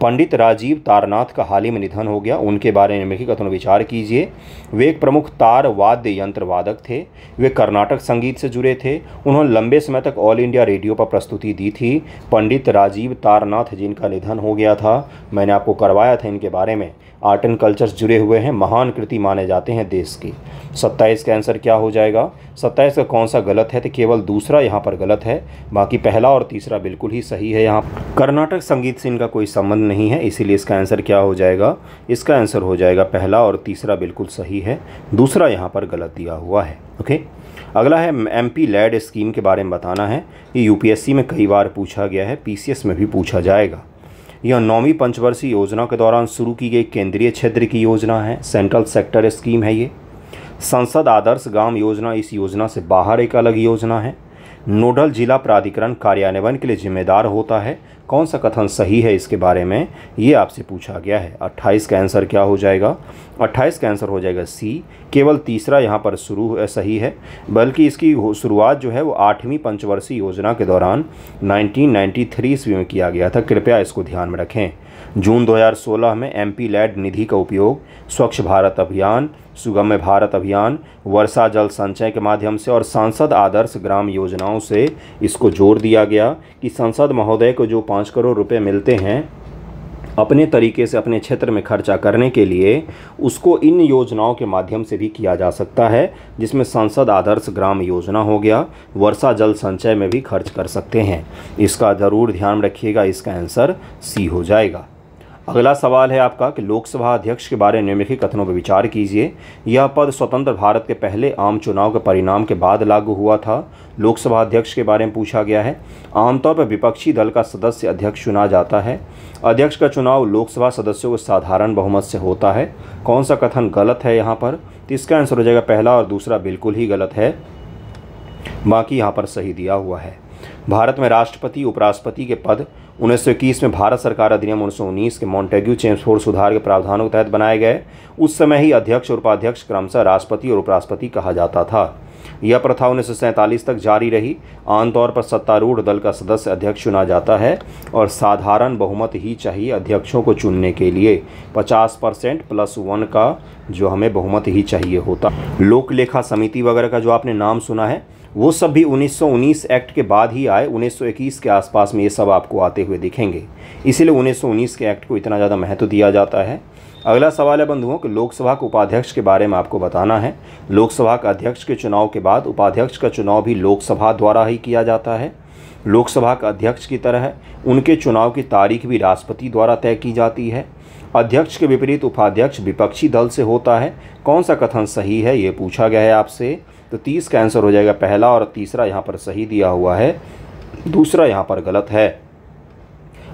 पंडित राजीव तारनाथ का हाल ही में निधन हो गया उनके बारे में मेखी कथन विचार कीजिए वे एक प्रमुख तार वाद्य यंत्र वादक थे वे कर्नाटक संगीत से जुड़े थे उन्होंने लंबे समय तक ऑल इंडिया रेडियो पर प्रस्तुति दी थी पंडित राजीव तारनाथ जिनका निधन हो गया था मैंने आपको करवाया था इनके बारे में आर्ट एंड कल्चर जुड़े हुए हैं महान कृति माने जाते हैं देश के सत्ताईस का आंसर क्या हो जाएगा सत्ताईस का कौन सा गलत है तो केवल दूसरा यहाँ पर गलत है बाकी पहला और तीसरा बिल्कुल ही सही है यहाँ कर्नाटक संगीत से इनका कोई संबंध नहीं है इसीलिए इसका आंसर क्या हो जाएगा इसका आंसर हो जाएगा पहला और तीसरा बिल्कुल सही है दूसरा यहाँ पर गलत दिया हुआ है ओके अगला है एम पी लैड स्कीम के बारे में बताना है ये यूपीएससी में कई बार पूछा गया है पीसीएस में भी पूछा जाएगा यह नौवीं पंचवर्षीय योजना के दौरान शुरू की गई केंद्रीय क्षेत्र की योजना है सेंट्रल सेक्टर स्कीम है ये संसद आदर्श गांव योजना इस योजना से बाहर एक अलग योजना है नोडल जिला प्राधिकरण कार्यान्वयन के लिए जिम्मेदार होता है कौन सा कथन सही है इसके बारे में ये आपसे पूछा गया है 28 का आंसर क्या हो जाएगा 28 का आंसर हो जाएगा सी केवल तीसरा यहाँ पर शुरू सही है बल्कि इसकी शुरुआत जो है वो आठवीं पंचवर्षीय योजना के दौरान 1993 ईस्वी में किया गया था कृपया इसको ध्यान में रखें जून 2016 में एम पी लैड निधि का उपयोग स्वच्छ भारत अभियान सुगम्य भारत अभियान वर्षा जल संचय के माध्यम से और सांसद आदर्श ग्राम योजनाओं से इसको जोर दिया गया कि सांसद महोदय को जो पाँच करोड़ रुपए मिलते हैं अपने तरीके से अपने क्षेत्र में खर्चा करने के लिए उसको इन योजनाओं के माध्यम से भी किया जा सकता है जिसमें सांसद आदर्श ग्राम योजना हो गया वर्षा जल संचय में भी खर्च कर सकते हैं इसका ज़रूर ध्यान रखिएगा इसका आंसर सी हो जाएगा अगला सवाल है आपका कि लोकसभा अध्यक्ष के बारे में निम्नलिखित कथनों पर विचार कीजिए यह पद स्वतंत्र भारत के पहले आम चुनाव के परिणाम के बाद लागू हुआ था लोकसभा अध्यक्ष के बारे में पूछा गया है आमतौर पर विपक्षी दल का सदस्य अध्यक्ष चुना जाता है अध्यक्ष का चुनाव लोकसभा सदस्यों के साधारण बहुमत से होता है कौन सा कथन गलत है यहाँ पर तो इसका आंसर हो जाएगा पहला और दूसरा बिल्कुल ही गलत है बाकी यहाँ पर सही दिया हुआ है भारत में राष्ट्रपति उपराष्ट्रपति के पद उन्नीस में भारत सरकार अधिनियम उन्नीस के मॉन्टेग्यू चेम्सफोर्ड सुधार के प्रावधानों के तहत बनाए गए उस समय ही अध्यक्ष और उपाध्यक्ष क्रमशः राष्ट्रपति और उपराष्ट्रपति कहा जाता था यह प्रथा उन्नीस तक जारी रही आमतौर पर सत्तारूढ़ दल का सदस्य अध्यक्ष चुना जाता है और साधारण बहुमत ही चाहिए अध्यक्षों को चुनने के लिए 50 परसेंट प्लस वन का जो हमें बहुमत ही चाहिए होता लोक लेखा समिति वगैरह का जो आपने नाम सुना है वो सब भी 1919 एक्ट के बाद ही आए 1921 के आसपास में ये सब आपको आते हुए दिखेंगे इसीलिए 1919 के एक्ट को इतना ज़्यादा महत्व दिया जाता है अगला सवाल है बंधुओं कि लोकसभा के उपाध्यक्ष के बारे में आपको बताना है लोकसभा का अध्यक्ष के चुनाव के बाद उपाध्यक्ष का चुनाव भी लोकसभा द्वारा ही किया जाता है लोकसभा का अध्यक्ष की तरह उनके चुनाव की तारीख भी राष्ट्रपति द्वारा तय की जाती है अध्यक्ष के विपरीत उपाध्यक्ष विपक्षी दल से होता है कौन सा कथन सही है ये पूछा गया है आपसे तो तीस का आंसर हो जाएगा पहला और तीसरा यहाँ पर सही दिया हुआ है दूसरा यहाँ पर गलत है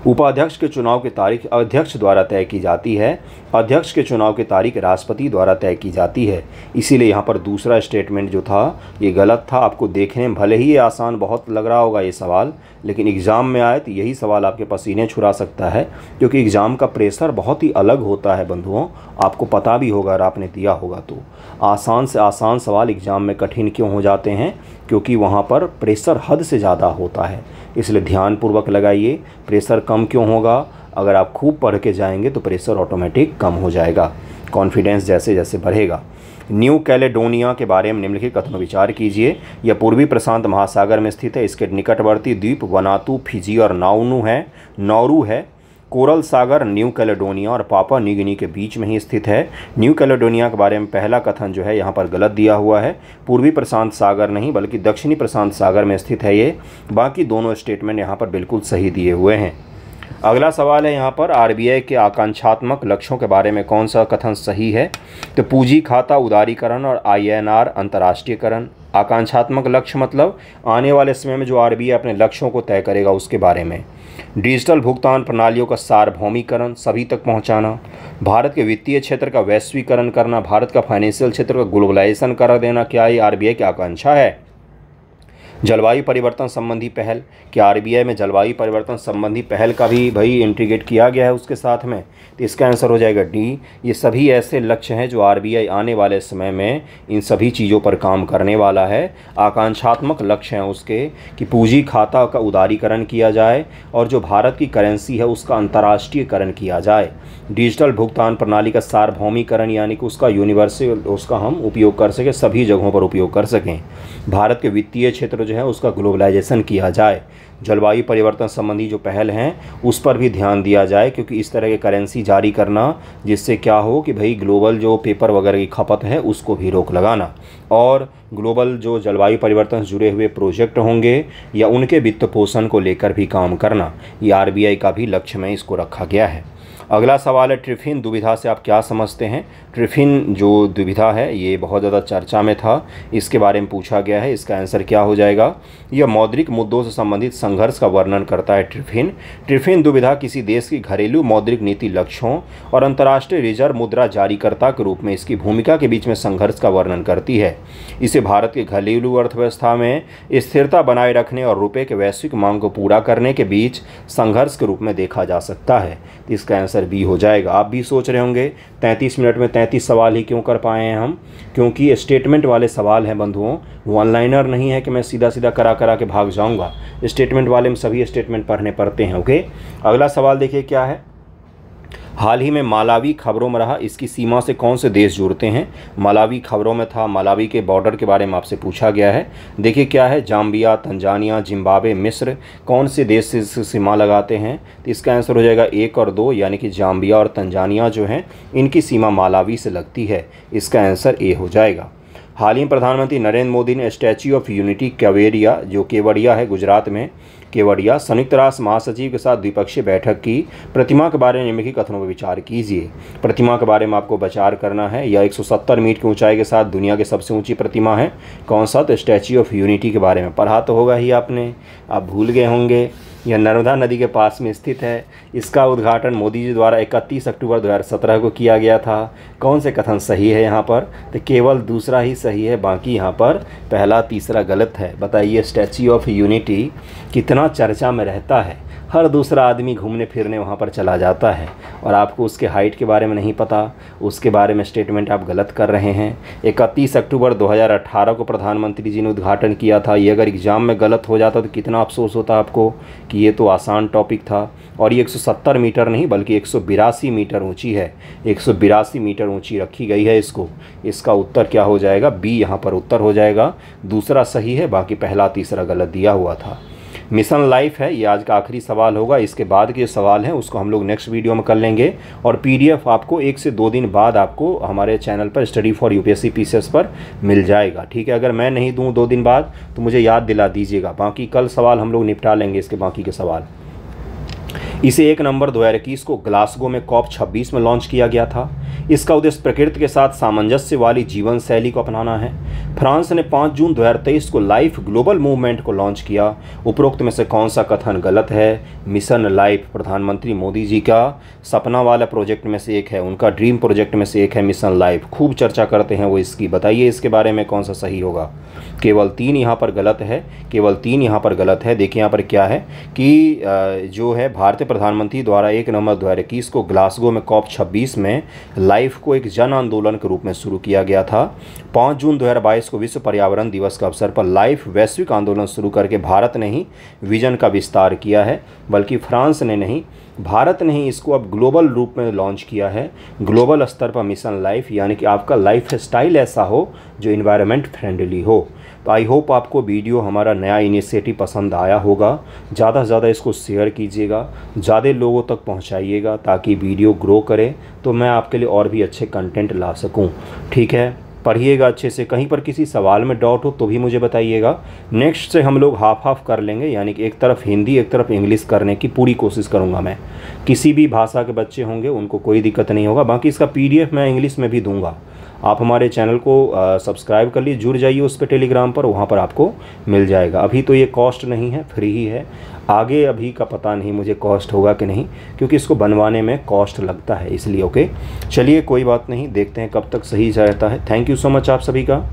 उपाध्यक्ष के चुनाव की तारीख अध्यक्ष द्वारा तय की जाती है अध्यक्ष के चुनाव की तारीख राष्ट्रपति द्वारा तय की जाती है इसीलिए यहाँ पर दूसरा स्टेटमेंट जो था ये गलत था आपको देखने में भले ही आसान बहुत लग रहा होगा ये सवाल लेकिन एग्ज़ाम में आए तो यही सवाल आपके पसीने छुड़ा सकता है क्योंकि एग्ज़ाम का प्रेशर बहुत ही अलग होता है बंधुओं आपको पता भी होगा अगर आपने दिया होगा तो आसान से आसान सवाल एग्ज़ाम में कठिन क्यों हो जाते हैं क्योंकि वहाँ पर प्रेशर हद से ज़्यादा होता है इसलिए ध्यानपूर्वक लगाइए प्रेशर कम क्यों होगा अगर आप खूब पढ़ के जाएंगे तो प्रेशर ऑटोमेटिक कम हो जाएगा कॉन्फिडेंस जैसे जैसे बढ़ेगा न्यू कैलेडोनिया के बारे में निम्नलिखित कथन विचार कीजिए यह पूर्वी प्रशांत महासागर में स्थित है इसके निकटवर्ती द्वीप वनातू फिजी और नाउनू है नौरू है कोरल सागर न्यू कैलेडोनिया और पापा निगिनी के बीच में ही स्थित है न्यू कैलेडोनिया के बारे में पहला कथन जो है यहाँ पर गलत दिया हुआ है पूर्वी प्रशांत सागर नहीं बल्कि दक्षिणी प्रशांत सागर में स्थित है ये बाकी दोनों स्टेटमेंट यहाँ पर बिल्कुल सही दिए हुए हैं अगला सवाल है यहाँ पर आर के आकांक्षात्मक लक्ष्यों के बारे में कौन सा कथन सही है तो पूंजी खाता उदारीकरण और आई एन अंतर्राष्ट्रीयकरण आकांक्षात्मक लक्ष्य मतलब आने वाले समय में जो आर अपने लक्ष्यों को तय करेगा उसके बारे में डिजिटल भुगतान प्रणालियों का सार्वभौमिकरण सभी तक पहुंचाना भारत के वित्तीय क्षेत्र का वैश्वीकरण करना भारत का फाइनेंशियल क्षेत्र का ग्लोबलाइजेशन करा देना क्या ये आरबीआई की आकांक्षा है जलवायु परिवर्तन संबंधी पहल कि आरबीआई में जलवायु परिवर्तन संबंधी पहल का भी भाई इंटीग्रेट किया गया है उसके साथ में तो इसका आंसर हो जाएगा डी ये सभी ऐसे लक्ष्य हैं जो आरबीआई आने वाले समय में इन सभी चीज़ों पर काम करने वाला है आकांक्षात्मक लक्ष्य हैं उसके कि पूंजी खाता का उदारीकरण किया जाए और जो भारत की करेंसी है उसका अंतर्राष्ट्रीयकरण किया जाए डिजिटल भुगतान प्रणाली का सार्वभौमिकरण यानी कि उसका यूनिवर्सल उसका हम उपयोग कर सकें सभी जगहों पर उपयोग कर सकें भारत के वित्तीय क्षेत्र जो है उसका ग्लोबलाइजेशन किया जाए जलवायु परिवर्तन संबंधी जो पहल हैं उस पर भी ध्यान दिया जाए क्योंकि इस तरह के करेंसी जारी करना जिससे क्या हो कि भाई ग्लोबल जो पेपर वगैरह की खपत है उसको भी रोक लगाना और ग्लोबल जो जलवायु परिवर्तन से जुड़े हुए प्रोजेक्ट होंगे या उनके वित्त पोषण को लेकर भी काम करना ये आर का भी लक्ष्य में इसको रखा गया है अगला सवाल है ट्रिफिन दुविधा से आप क्या समझते हैं ट्रिफिन जो दुविधा है ये बहुत ज़्यादा चर्चा में था इसके बारे में पूछा गया है इसका आंसर क्या हो जाएगा यह मौद्रिक मुद्दों से संबंधित संघर्ष का वर्णन करता है ट्रिफिन ट्रिफिन दुविधा किसी देश की घरेलू मौद्रिक नीति लक्ष्यों और अंतर्राष्ट्रीय रिजर्व मुद्रा जारीकर्ता के रूप में इसकी भूमिका के बीच में संघर्ष का वर्णन करती है इसे भारत के घरेलू अर्थव्यवस्था में स्थिरता बनाए रखने और रुपये के वैश्विक मांग को पूरा करने के बीच संघर्ष के रूप में देखा जा सकता है इसका आंसर आंसर बी हो जाएगा आप भी सोच रहे होंगे 33 मिनट में 33 सवाल ही क्यों कर पाए हैं हम क्योंकि स्टेटमेंट वाले सवाल हैं बंधुओं वन लाइनर नहीं है कि मैं सीधा सीधा करा करा के भाग जाऊंगा स्टेटमेंट वाले में सभी स्टेटमेंट पढ़ने पड़ते हैं ओके अगला सवाल देखिए क्या है हाल ही में मालावी खबरों में रहा इसकी सीमा से कौन से देश जुड़ते हैं मालावी खबरों में था मालावी के बॉर्डर के बारे में आपसे पूछा गया है देखिए क्या है जाम्बिया तंजानिया जिम्बाब्वे मिस्र कौन से देश से सीमा लगाते हैं तो इसका आंसर हो जाएगा एक और दो यानी कि जाम्बिया और तंजानिया जो हैं इनकी सीमा मालावी से लगती है इसका आंसर ए हो जाएगा हाल ही में प्रधानमंत्री नरेंद्र मोदी ने स्टैच्यू ऑफ यूनिटी कवेरिया जो केवड़िया है गुजरात में केवड़िया संयुक्त राष्ट्र महासचिव के साथ द्विपक्षीय बैठक की प्रतिमा के बारे में निम्न कथनों पर विचार कीजिए प्रतिमा के बारे में आपको विचार करना है यह 170 मीटर की ऊंचाई के साथ दुनिया की सबसे ऊंची प्रतिमा है कौन सा तो स्टैच्यू ऑफ यूनिटी के बारे में पढ़ा तो होगा ही आपने आप भूल गए होंगे यह नर्मदा नदी के पास में स्थित है इसका उद्घाटन मोदी जी द्वारा 31 अक्टूबर 2017 को किया गया था कौन से कथन सही है यहाँ पर तो केवल दूसरा ही सही है बाकी यहाँ पर पहला तीसरा गलत है बताइए स्टैच्यू ऑफ यूनिटी कितना चर्चा में रहता है हर दूसरा आदमी घूमने फिरने वहाँ पर चला जाता है और आपको उसके हाइट के बारे में नहीं पता उसके बारे में स्टेटमेंट आप गलत कर रहे हैं इकतीस अक्टूबर 2018 को प्रधानमंत्री जी ने उद्घाटन किया था ये अगर एग्ज़ाम में गलत हो जाता तो कितना अफसोस होता आपको कि ये तो आसान टॉपिक था और ये सत्तर मीटर नहीं बल्कि एक मीटर ऊँची है एक मीटर ऊँची रखी गई है इसको इसका उत्तर क्या हो जाएगा बी यहाँ पर उत्तर हो जाएगा दूसरा सही है बाकी पहला तीसरा गलत दिया हुआ था मिशन लाइफ है ये आज का आखिरी सवाल होगा इसके बाद के जो सवाल हैं उसको हम लोग नेक्स्ट वीडियो में कर लेंगे और पीडीएफ आपको एक से दो दिन बाद आपको हमारे चैनल पर स्टडी फॉर यूपीएससी पीसीएस पर मिल जाएगा ठीक है अगर मैं नहीं दूँ दो दिन बाद तो मुझे याद दिला दीजिएगा बाकी कल सवाल हम लोग निपटा लेंगे इसके बाकी के सवाल इसे एक नंबर दो को ग्लासगो में कॉप 26 में लॉन्च किया गया था इसका उद्देश्य प्रकृति के साथ सामंजस्य वाली जीवन शैली को अपनाना है फ्रांस ने 5 जून 2023 को लाइफ ग्लोबल मूवमेंट को लॉन्च किया उपरोक्त में से कौन सा कथन गलत है मिशन लाइफ प्रधानमंत्री मोदी जी का सपना वाला प्रोजेक्ट में से एक है उनका ड्रीम प्रोजेक्ट में से एक है मिशन लाइफ खूब चर्चा करते हैं वो इसकी बताइए इसके बारे में कौन सा सही होगा केवल तीन यहाँ पर गलत है केवल तीन यहाँ पर गलत है देखिए यहाँ पर क्या है कि जो है भारतीय प्रधानमंत्री द्वारा एक नवंबर दो हज़ार इक्कीस को ग्लासगो में कॉप छब्बीस में लाइफ को एक जन आंदोलन के रूप में शुरू किया गया था 5 जून दो हज़ार बाईस को विश्व पर्यावरण दिवस के अवसर पर लाइफ वैश्विक आंदोलन शुरू करके भारत ने ही विजन का विस्तार किया है बल्कि फ्रांस ने नहीं भारत ने ही इसको अब ग्लोबल रूप में लॉन्च किया है ग्लोबल स्तर पर मिशन लाइफ यानी कि आपका लाइफ स्टाइल ऐसा हो जो इन्वायरमेंट फ्रेंडली हो तो आई होप आपको वीडियो हमारा नया इनिशिएटिव पसंद आया होगा ज़्यादा से ज़्यादा इसको शेयर कीजिएगा ज़्यादा लोगों तक पहुँचाइएगा ताकि वीडियो ग्रो करे तो मैं आपके लिए और भी अच्छे कंटेंट ला सकूँ ठीक है पढ़िएगा अच्छे से कहीं पर किसी सवाल में डाउट हो तो भी मुझे बताइएगा नेक्स्ट से हम लोग हाफ हाफ कर लेंगे यानी कि एक तरफ हिंदी एक तरफ इंग्लिश करने की पूरी कोशिश करूँगा मैं किसी भी भाषा के बच्चे होंगे उनको कोई दिक्कत नहीं होगा बाकी इसका पीडीएफ मैं इंग्लिश में भी दूंगा आप हमारे चैनल को सब्सक्राइब कर लीजिए जुड़ जाइए उस पर टेलीग्राम पर वहाँ पर आपको मिल जाएगा अभी तो ये कॉस्ट नहीं है फ्री ही है आगे अभी का पता नहीं मुझे कॉस्ट होगा कि नहीं क्योंकि इसको बनवाने में कॉस्ट लगता है इसलिए ओके चलिए कोई बात नहीं देखते हैं कब तक सही रहता है थैंक यू सो मच आप सभी का